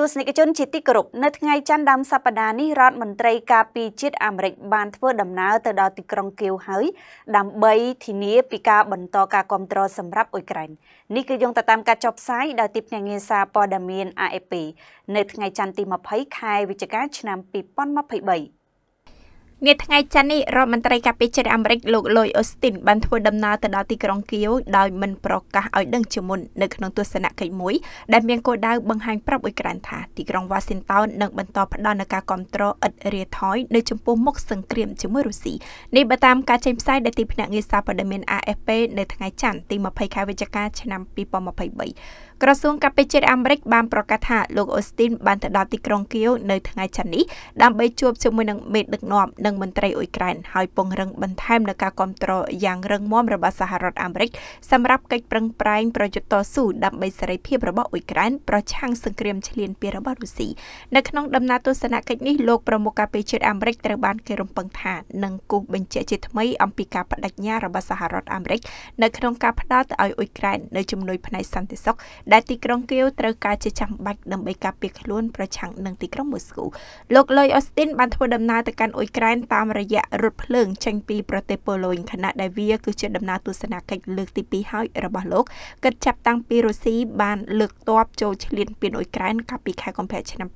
ទស្សនិកជនជាទីគោរពនៅថ្ងៃច័ន្ទដើមសប្តាហ៍នេះរដ្ឋមន្ត្រីការពារជាតិអាមេរិកបានធ្វើដំណើរទៅដល់ទីក្រុងគៀវហើយដើម្បីធានាពីការបន្តការគ្រប់គ្រងសម្រាប់អ៊ុយក្រែននេះគឺយោងទៅតាមការចុះផ្សាយដោយទីភ្នាក់ងារសារព័ត៌មាន AFP នៅថ្ងៃច័ន្ទទី20ខែវិច្ឆិកាឆ្នាំ2023នាថ្ងៃច័ន្ទនេះរដ្ឋមន្ត្រីការពារជាតិអាមេរិកលោកលុយអូស្ទីនបានធ្វើដំណើរទៅដល់ទីក្រុងគៀវដោយមិនប្រកាសឲ្យដឹងជាមុននៅក្នុងទស្សនកិច្ចមួយដែលមានគោលដៅបង្ហាញប្រាប់អ៊ុយក្រែនថា ទីក្រុងវ៉ាស៊ីនតោននឹងបន្តផ្ដល់នូវការគ្រប់គ្រងឥតរាថយនៅចំពោះមុខសង្គ្រាមជាមួយរុស្ស៊ីនេះបើតាមការចេញផ្សាយដែលទីភ្នាក់ងារសារព័ត៌មាន AFP នៅថ្ងៃច័ន្ទទី20ខែវិច្ឆិកាឆ្នាំ2023ក្រសួងកាពិជាតិអាមេរិកបានប្រកាសថាលោកអូស្ទីនបានទៅដល់ទីក្រុងគៀវនៅថ្ងៃច័ន្ទនេះដើម្បីជួបជាមួយនឹងមេដឹកនាំនិងមន្ត្រីអ៊ុយក្រែនហើយពង្រឹងបន្ថែមនៅការគ្រប់គ្រងយ៉ាងរឹងមាំរបស់សហរដ្ឋអាមេរិក សម្រាប់កិច្ចប្រឹងប្រែងប្រយុទ្ធតស៊ូដើម្បីសេរីភាពរបស់អ៊ុយក្រែនប្រឆាំងសង្គ្រាមឈ្លានពានរបស់រុស្ស៊ីនៅក្នុងដំណើរទស្សនកិច្ចនេះលោកប្រមុខកាពិជាតិអាមេរិកត្រូវបានគេរំពឹងថានឹងគូសបញ្ជាក់ជាថ្មីអំពីការបដិញ្ញារបស់សហរដ្ឋអាមេរិកនៅក្នុងការផ្ដល់ទៅឲ្យអ៊ុយក្រែននៅជំនួយផ្នែកសន្តិសុខដែលទីក្រុងគៀវត្រូវការជាចាំបាច់ដើម្បីការពារខ្លួនប្រឆាំងនឹងទីក្រុងមូស្គូលោកលុយអូស្ទីនបានធ្វើដំណើរទៅកាន់អ៊ុយក្រែនតាមរយៈរថភ្លើងចេញពីប្រទេសប៉ូឡូញខណៈដែលវាគឺជាដំណើរទស្សនកិច្ចលើកទី2ហើយរបស់លោកគិតចាប់តាំងពីរុស្ស៊ីបានលើកទ័ពចូលឈ្លានពានអ៊ុយក្រែនកាលពីខែកុម្ភៈឆ្នាំ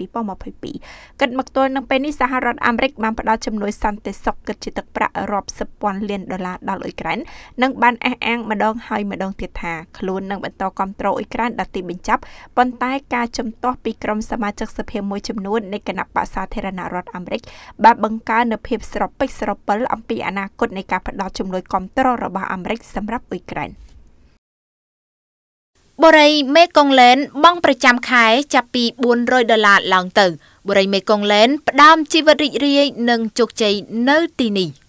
2022គិតមកទល់នឹងពេលនេះសហរដ្ឋអាមេរិកបានផ្តល់ជំនួយសន្តិសុខគិតជាទឹកប្រាក់រាប់សិបពាន់លានដុល្លារដល់អ៊ុយក្រែននិង បានអះអាងម្ដងហើយម្ដងទៀតថាខ្លួននឹងបន្តគ្រប់គ្រងអ៊ុយក្រែនដនាទីបញ្ចប់ប៉ុន្តែការចំទាស់ពីក្រុមសមាជិកសភាមួយចំនួននៃគណៈបក្សសាធារណរដ្ឋអាមេរិក បានបង្កើននូវភាពស្រពិចស្រពិលអំពីអនាគតនៃការផ្តល់ជំនួយគាំទ្ររបស់អាមេរិកសម្រាប់អ៊ុយក្រែនបុរីមេកុងឡែន បង់ប្រចាំខែចាប់ពី400ដុល្លារឡើងទៅបុរីមេកុងឡែនផ្ដើមជីវិតរីករាយនិងជោគជ័យនៅទីនេះ។